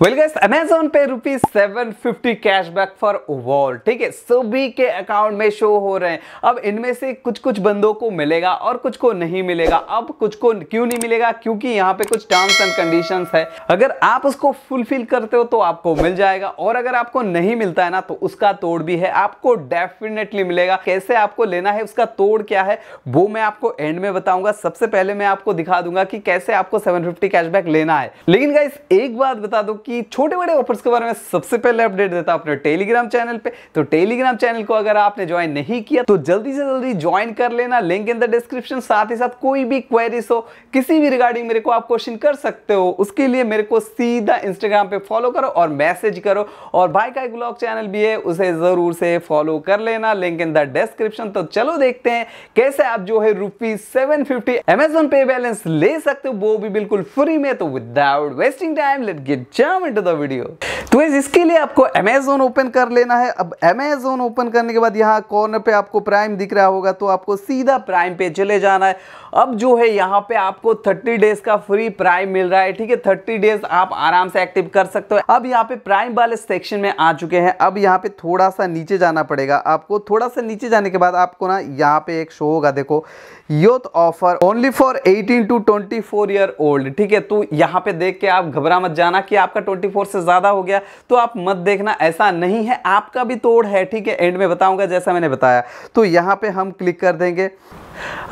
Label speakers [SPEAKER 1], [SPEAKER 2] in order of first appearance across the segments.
[SPEAKER 1] well guess Amazon pay rupees seven fifty back for ओवॉल ठीक है सभी के अकाउंट में शो हो रहे हैं अब इनमें से कुछ कुछ बंदों को मिलेगा और कुछ को नहीं मिलेगा अब कुछ को क्यों नहीं मिलेगा क्योंकि यहाँ पे कुछ टर्म्स एंड कंडीशंस है अगर आप उसको फुलफिल करते हो तो आपको मिल जाएगा और अगर आपको नहीं मिलता है ना तो उसका तोड़ भी है आपको डेफिनेटली मिलेगा कैसे आपको लेना है उसका तोड़ क्या है वो मैं आपको एंड में बताऊंगा सबसे पहले मैं आपको दिखा दूंगा कि कैसे आपको सेवन फिफ्टी कैशबैक लेना है लेकिन गाइस एक बात बता दू की छोटे बड़े ऑफर्स के बारे में सबसे पहले अपडेट देता अपने टेलीग्राम चैनल पे तो टेलीग्राम चैनल को अगर आपने ज्वाइन नहीं किया तो जल्दी से जल्दी ज्वाइन कर लेना लिंक इन द डिस्क्रिप्शन साथ ही साथ कोई भी क्वेरीज हो किसी भी रिगार्डिंग मेरे को आप क्वेश्चन कर सकते हो उसके लिए मेरे को सीधा इंस्टाग्राम पे फॉलो करो और मैसेज करो और भाई का एक ब्लॉग चैनल भी है उसे जरूर से फॉलो कर लेना लिंक इन द डिस्क्रिप्शन तो चलो देखते हैं कैसे आप जो है rupees seven fifty Amazon pay balance ले सकते हो वो भी बिल्कुल फ्री में तो without wasting time let get jam into the video तो इस इसके लिए आपको अमेजोन ओपन कर लेना है अब अमेजोन ओपन करने के बाद यहाँ कॉर्नर पे आपको प्राइम दिख रहा होगा तो आपको सीधा प्राइम पे चले जाना है अब जो है यहाँ पे आपको 30 डेज का फ्री प्राइम मिल रहा है ठीक है 30 डेज आप आराम से एक्टिव कर सकते हो अब यहाँ पे प्राइम वाले सेक्शन में आ चुके हैं अब यहाँ पे थोड़ा सा नीचे जाना पड़ेगा आपको थोड़ा सा नीचे जाने के बाद आपको ना यहाँ पे एक शो होगा देखो youth offer only for 18 to 24 year old ठीक है तो यहाँ पे देख के आप घबरा मत जाना कि आपका 24 से ज़्यादा हो गया तो आप मत देखना ऐसा नहीं है आपका भी तोड़ है ठीक है एंड में बताऊंगा जैसा मैंने बताया तो यहाँ पे हम क्लिक कर देंगे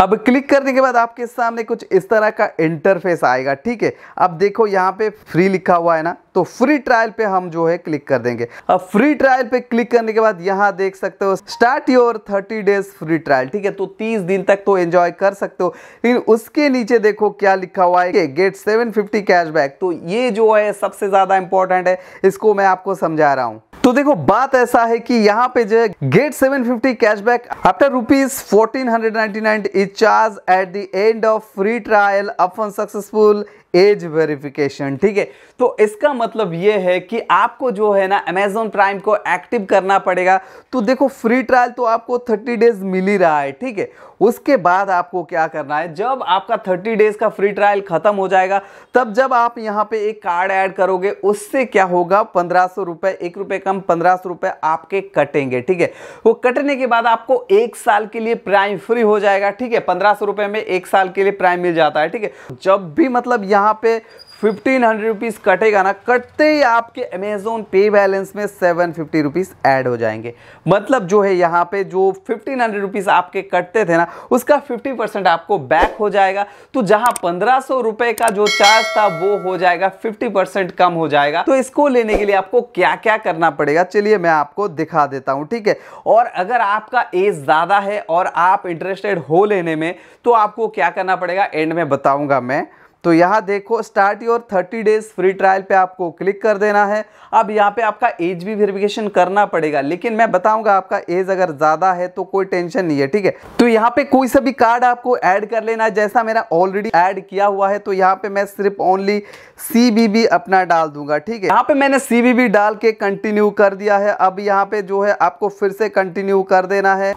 [SPEAKER 1] अब क्लिक करने के बाद बाद आपके सामने कुछ इस तरह का इंटरफेस आएगा ठीक है अब देखो यहाँ पे फ्री लिखा हुआ है ना तो फ्री ट्रायल पे हम जो है क्लिक कर देंगे अब फ्री ट्रायल पे क्लिक करने के बाद यहां देख सकते हो start your 30 days free trial ठीक है तो 30 दिन तक तो एंजॉय कर सकते हो लेकिन उसके नीचे देखो क्या लिखा हुआ है गेट 750 कैशबैक तो ये जो है सबसे ज़्यादा इंपॉर्टेंट है इसको मैं आपको समझा रहा हूं तो देखो बात ऐसा है कि यहाँ पे जो है get 750 cashback after rupees fourteen hundred ninety nine is charge at the end of free trial upon successful age verification ठीक है तो इसका मतलब यह है कि आपको जो है ना अमेजोन प्राइम को एक्टिव करना पड़ेगा तो देखो फ्री ट्रायल तो आपको 30 डेज मिल ही रहा है ठीक है उसके बाद आपको क्या करना है जब आपका 30 डेज का फ्री ट्रायल खत्म हो जाएगा तब जब आप यहां पे एक कार्ड ऐड करोगे उससे क्या होगा पंद्रह सौ रुपये एक रुपए कम पंद्रह सौ रुपए आपके कटेंगे ठीक है वो कटने के बाद आपको एक साल के लिए प्राइम फ्री हो जाएगा ठीक है पंद्रह सौ रुपए में एक साल के लिए प्राइम मिल जाता है ठीक है जब भी मतलब यहां यहाँ पे फिफ्टीन हंड्रेड रुपीज़ कटेगा ना कटते ही आपके अमेजोन पे बैलेंस में सेवन फिफ्टी रुपीज़ ऐड हो जाएंगे मतलब जो है यहाँ पे जो फिफ्टीन हंड्रेड रुपीज़ आपके कटते थे ना उसका फिफ्टी परसेंट आपको बैक हो जाएगा तो जहाँ पंद्रह सौ रुपये का जो चार्ज था वो हो जाएगा फिफ्टी परसेंट कम हो जाएगा तो इसको लेने के लिए आपको क्या क्या करना पड़ेगा चलिए मैं आपको दिखा देता हूँ ठीक है और अगर आपका एज ज़्यादा है और आप इंटरेस्टेड हो लेने में तो आपको क्या करना पड़ेगा एंड में बताऊँगा मैं तो यहाँ देखो start your 30 days free trial पे आपको क्लिक कर देना है अब यहाँ पे आपका एज भी वेरिफिकेशन करना पड़ेगा लेकिन मैं बताऊंगा आपका एज अगर ज़्यादा है तो कोई टेंशन नहीं है ठीक है तो यहाँ पे कोई सा भी कार्ड आपको ऐड कर लेना है जैसा मेरा ऑलरेडी ऐड किया हुआ है तो यहाँ पे मैं सिर्फ ओनली सी अपना डाल दूंगा ठीक है यहाँ पे मैंने सी डाल के कंटिन्यू कर दिया है अब यहाँ पे जो है आपको फिर से कंटिन्यू कर देना है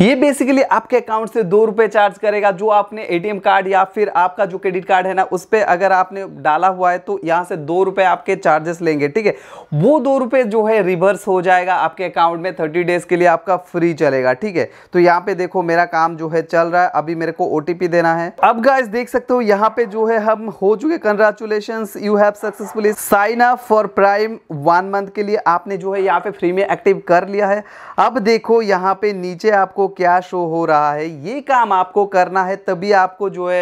[SPEAKER 1] ये बेसिकली आपके अकाउंट से दो रुपये चार्ज करेगा जो आपने एटीएम कार्ड या फिर आपका जो क्रेडिट कार्ड है ना उस पर अगर आपने डाला हुआ है तो यहाँ से दो रुपये आपके चार्जेस लेंगे ठीक है वो दो रुपये जो है रिवर्स हो जाएगा आपके अकाउंट में थर्टी डेज़ के लिए आपका फ्री चलेगा ठीक है तो यहाँ पे देखो मेरा काम जो है चल रहा है अभी मेरे को ओ देना है अब गाय देख सकते हो यहाँ पे जो है हम हो चुके congratulation you have successfully sign up for prime one month के लिए आपने जो है यहाँ पे फ्री में एक्टिव कर लिया है अब देखो यहाँ पे नीचे आपको क्या शो हो रहा है ये काम आपको करना है तभी आपको जो है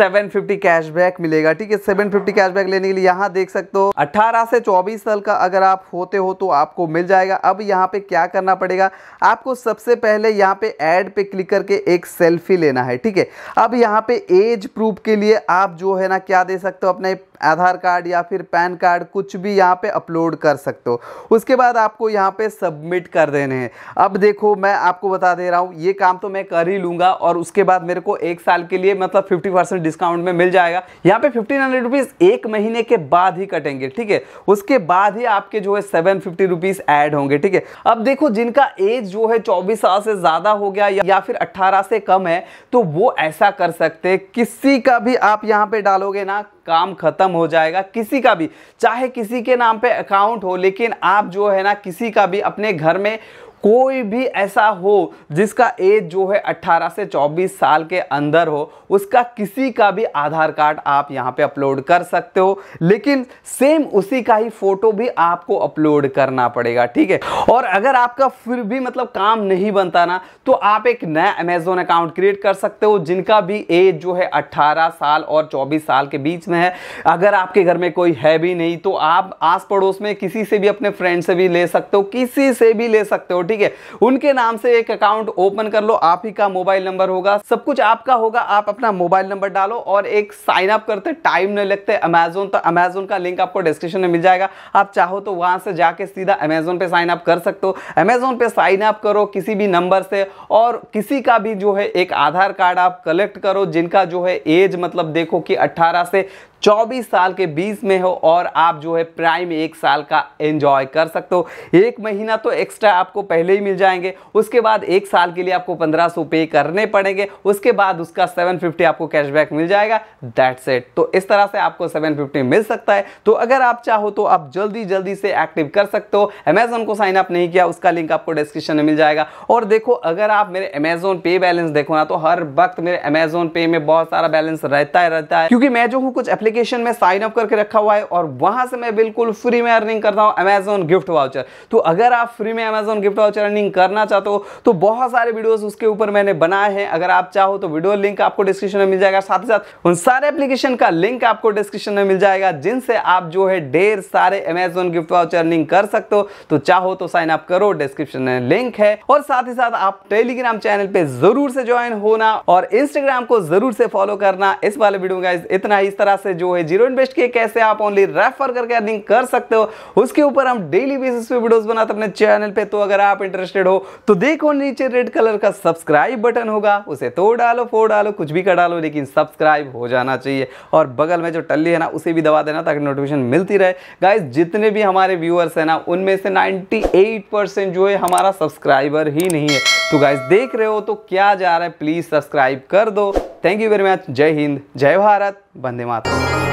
[SPEAKER 1] 750 कैशबैक मिलेगा ठीक है 750 कैशबैक लेने के लिए यहाँ देख सकते हो 18 से 24 साल का अगर आप होते हो तो आपको मिल जाएगा अब यहाँ पे क्या करना पड़ेगा आपको सबसे पहले यहाँ पे एड पे क्लिक करके एक सेल्फी लेना है ठीक है अब यहाँ पे एज प्रूफ के लिए आप जो है ना क्या दे सकते हो अपने आधार कार्ड या फिर पैन कार्ड कुछ भी यहाँ पे अपलोड कर सकते हो उसके बाद आपको यहाँ पे सबमिट कर देने हैं अब देखो मैं आपको बता दे रहा हूँ रहा हूँ ये काम तो मैं कर ही लूंगा और उसके बाद मेरे को एक साल के लिए मतलब फिफ्टी परसेंट डिस्काउंट में मिल जाएगा यहाँ पे फिफ्टीन हंड्रेड रुपीज़ एक महीने के बाद ही कटेंगे ठीक है उसके बाद ही आपके जो है सेवन फिफ्टी रुपीज़ ऐड होंगे ठीक है अब देखो जिनका एज जो है चौबीस साल से ज़्यादा हो गया या फिर अट्ठारह से कम है तो वो ऐसा कर सकते किसी का भी आप यहाँ पे डालोगे ना काम खत्म हो जाएगा किसी का भी चाहे किसी के नाम पे अकाउंट हो लेकिन आप जो है ना किसी का भी अपने घर में कोई भी ऐसा हो जिसका एज जो है 18 से 24 साल के अंदर हो उसका किसी का भी आधार कार्ड आप यहाँ पे अपलोड कर सकते हो लेकिन सेम उसी का ही फोटो भी आपको अपलोड करना पड़ेगा ठीक है और अगर आपका फिर भी मतलब काम नहीं बनता ना तो आप एक नया अमेजोन अकाउंट क्रिएट कर सकते हो जिनका भी एज जो है अट्ठारह साल और चौबीस साल के बीच में है अगर आपके घर में कोई है भी नहीं तो आप आस पड़ोस में किसी से भी अपने फ्रेंड से भी ले सकते हो किसी से भी ले सकते हो ठीक है उनके नाम से एक अकाउंट ओपन कर लो आप ही का मोबाइल नंबर होगा सब कुछ आपका होगा आप अपना मोबाइल नंबर डालो और एक साइन अप करते टाइम नहीं लगते अमेजोन तो अमेजोन का लिंक आपको डिस्क्रिप्शन में मिल जाएगा आप चाहो तो वहां से जाके सीधा अमेजोन पे साइन अप कर सकते हो अमेजोन पे साइन अप करो किसी भी नंबर से और किसी का भी जो है एक आधार कार्ड आप कलेक्ट करो जिनका जो है एज मतलब देखो कि 18 से 24 साल के बीच में हो और आप जो है प्राइम एक साल का एंजॉय कर सकते हो एक महीना तो एक्स्ट्रा आपको पहले ही मिल जाएंगे उसके बाद एक साल के लिए आपको सौ पे करने पड़ेंगे उसके बाद उसका 750 आपको कैशबैक मिल जाएगा दैट्स इट तो इस तरह से आपको 750 मिल सकता है तो अगर आप चाहो तो आप जल्दी जल्दी से एक्टिव कर सकते हो अमेजोन को साइन अप नहीं किया उसका लिंक आपको डिस्क्रिप्शन में मिल जाएगा और देखो अगर आप मेरे अमेजोन पे बैलेंस देखो ना तो हर वक्त मेरे अमेजोन पे में बहुत सारा बैलेंस रहता है रहता है क्योंकि मैं जो हूँ कुछ एप्लीकेशन एप्लीकेशन में साइन अप करके रखा हुआ है और वहां से मैं बिल्कुल फ्री में अर्निंग करता हूं अमेजोन गिफ्ट वाउचर तो अगर आप फ्री में अमेजोन गिफ्ट वाउचर अर्निंग करना चाहते हो तो बहुत सारे वीडियोज उसके ऊपर मैंने बनाए हैं अगर आप चाहो तो वीडियो लिंक आपको डिस्क्रिप्शन में मिल जाएगा साथ ही साथ उन सारे एप्लीकेशन का लिंक आपको डिस्क्रिप्शन में मिल जाएगा जिनसे आप जो है ढेर सारे अमेजोन गिफ्ट वाउचर अर्निंग कर सकते हो तो चाहो तो साइन अप करो डिस्क्रिप्शन में लिंक है और साथ ही साथ आप टेलीग्राम चैनल पर जरूर से ज्वाइन होना और इंस्टाग्राम को जरूर से फॉलो करना इस वाले वीडियो का इतना ही इस तरह से जो है जीरो इन्वेस्ट किए कैसे आप ओनली रेफर करके अर्निंग कर सकते हो उसके ऊपर हम डेली बेसिस पे वीडियोस बनाते हैं अपने चैनल पे तो अगर आप इंटरेस्टेड हो तो देखो नीचे रेड कलर का सब्सक्राइब बटन होगा उसे तो डालो फोड़ डालो कुछ भी कर डालो लेकिन सब्सक्राइब हो जाना चाहिए और बगल में जो टल्ली है ना उसे भी दबा देना ताकि नोटिफिकेशन मिलती रहे गाइज जितने भी हमारे व्यूअर्स हैं ना उनमें से 98 जो है हमारा सब्सक्राइबर ही नहीं है तो गाइज देख रहे हो तो क्या जा रहा है प्लीज़ सब्सक्राइब कर दो थैंक यू वेरी मच जय हिंद जय भारत वंदे मातरम